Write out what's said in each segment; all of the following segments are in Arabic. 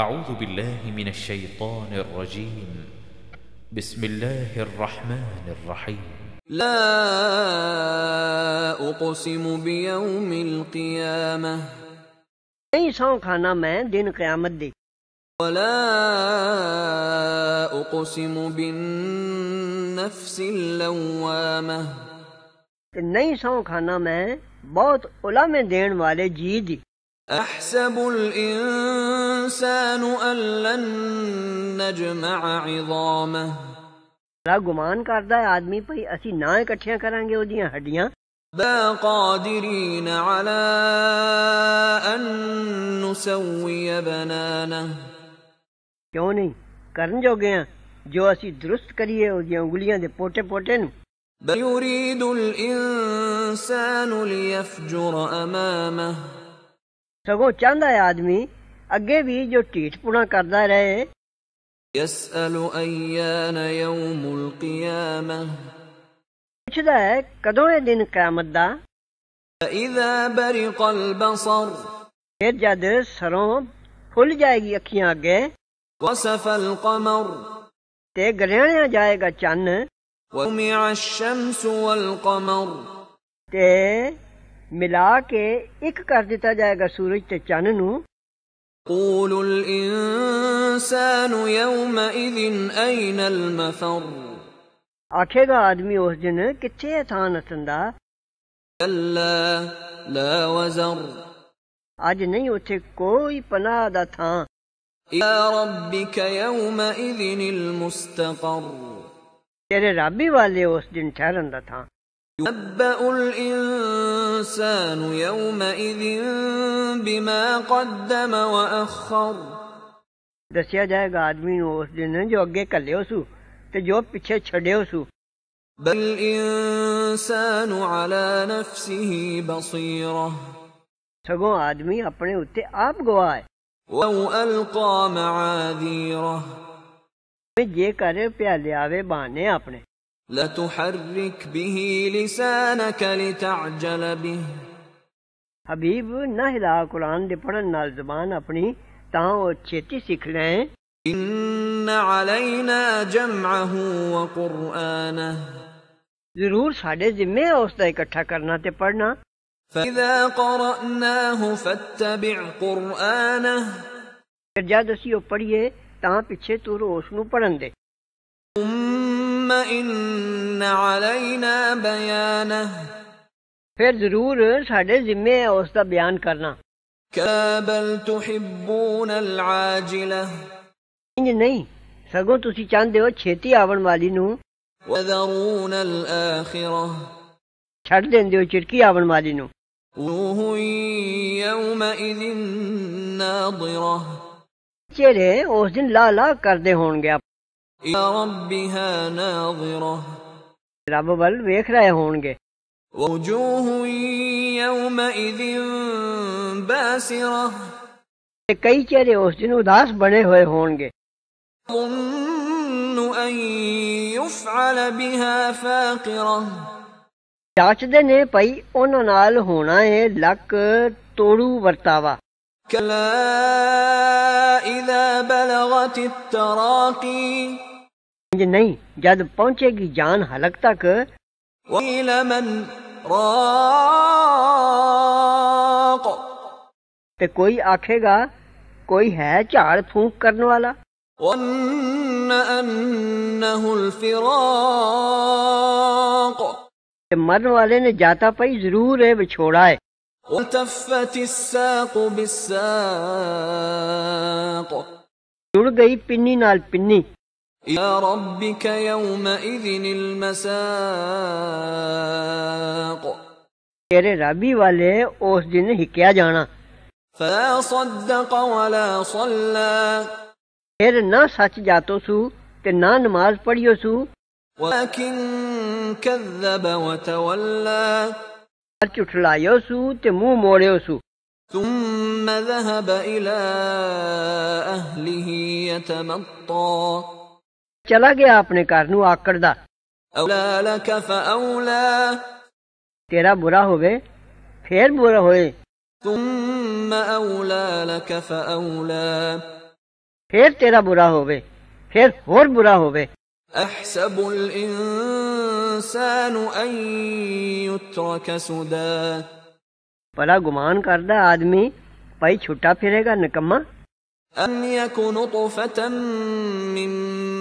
أعوذ بالله من الشيطان الرجيم بسم الله الرحمن الرحيم لا أقسم بيوم القيامة نہیں سان کھانا میں دن قیامت دے ولا أقسم بالنفس اللوامة تے نہیں سان کھانا میں بہت علم دین أحسب الإنسان الإنسان أن نجمع عظامه گمان ਗੁਮਾਨ ہے آدمی ਆਦਮੀ اسی ਅਸੀਂ اکٹھیاں ਇਕੱਠੀਆਂ گے ਉਹਦੀਆਂ ہڈیاں بَا قَادِرِينَ عَلَىٰ أَن نُّسَوِّيَ بَنَانَهُ نہیں کرن جو ਜੋਗੇ ہیں جو اسی درست کریے ਉਹਦੀਆ انگلیاں دے پوٹے پوٹے نو بَلْ يُرِيدُ الْإِنسَانُ لِيَفْجُرَ أَمَامَهُ سگو ਚਾਹੁੰਦਾ ہے آدمی اگے بھی جو ٹیٹ پونا کردہ رہے يسأل أيان يوم القيامة پوچھتا ہے کدوں اے دن قیامت دا فإذا برق البصر پھر جد سروں پھل جائے گی اکھیاں آگے وصف القمر تے گرہنے جائے گا چند ومع الشمس والقمر تے ملا کے ایک کر دیتا جائے گا سورج تے چند نو يقول الانسان يومئذ اين المفر اكيد ادمي اس دن ثانتندا تھا كلا لا وزر اج نہیں اوتھے کوئی پناہ دا تھا يا ربك يومئذ المستقر تیرے ربی والے اس دن ٹھہرندا تھا ينبأ الإنسان يومئذ بما قدم وأخر ਦੱਸਿਆ ਜਾਏਗਾ ਆਦਮੀ ਨੂੰ ਉਸ ਦਿਨ ਜੋ ਅੱਗੇ ਕੱਲਿਓ ਸੂ ਤੇ ਜੋ ਪਿੱਛੇ ਛੱਡਿਓ ਸੂ بل الإنسان على نفسه بصيرة سگو ਆਦਮੀ اپنے اتے آپ گواہ ਹੈ وَوْ أَلْقَى مَعَاذِيرَهُ جے کرے پیالے آوے بانے اپنے لتحرك به لسانك لتعجل به حبیب نہ ہلا قرآن دے پڑھن نال زبان اپنی تاں او چھتی سیکھ لیں ان علینا جمعه وقرانه ضرور ساڈے ذمے اس دا اکٹھا کرنا تے پڑھنا فاذا قرأناه فاتبع قرآنه جد اسی او پڑھیے تاں پیچھے تو اس نو پڑھن دے ثم پھر ضرور ساڈے ذمے ہے اس دا بیان کرنا انج نہیں سگوں تسی چاہندے ہو چھتی آون والی نو وذرون الاخرہ چھڑ دیندے ہو چڑکی آون والی نو وجوه يومئذ ناضره چہرے اس دن لا لا کردے ہون گے رب ول ویکھ رہے ہون گے وجوہ یومئذ باسرہ کئی چہرے اس دن اداس بنے ہوئے ہون گے ان یفعل بها فاقرہ چاچ دے نے پئی ان نال ہونا ہے لک توڑو ورتاوا کلا اذا بلغت التراقی نہیں جد پہنچے گی جان حلق تک من راق تے کوئی آکھے گا کوئی ہے چار پھونک کرنے والا وَنَّ أَنَّهُ الْفِرَاقُ تے مرن والے نے جاتا پئی ضرور ہے بچھوڑا ہے وَالْتَفَّتِ السَّاقُ بِالسَّاقُ جڑ گئی پنی نال پنی إلى ربك يومئذ المساق تیرے ربی والے اس دن ہکیا جانا فلا صدق ولا صلى پھر نہ سچ جاتو سو تے نہ نماز پڑھیو سو ولكن كذب وتولى پر چٹلایو سو تے منہ موڑیو سو ثم ذهب إلى أهله يتمطى چلا گیا اپنے گھر نو آکڑ دا اولا لک فاولا تیرا برا ہوئے پھر برا ہوئے ثم اولا لک فاولا پھر تیرا برا ہوئے پھر اور برا ہوئے احسب الانسان ان يترك سدا پلا گمان کردا آدمی پائی چھٹا پھرے گا نکما ان یکن طفتا من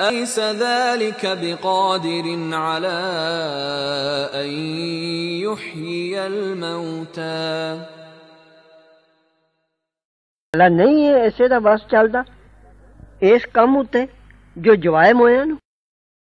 أليس ذلك بقادر على أن يحيي الموتى لا نہیں ایسے بس چلدا اس کم جو جوائے مویاں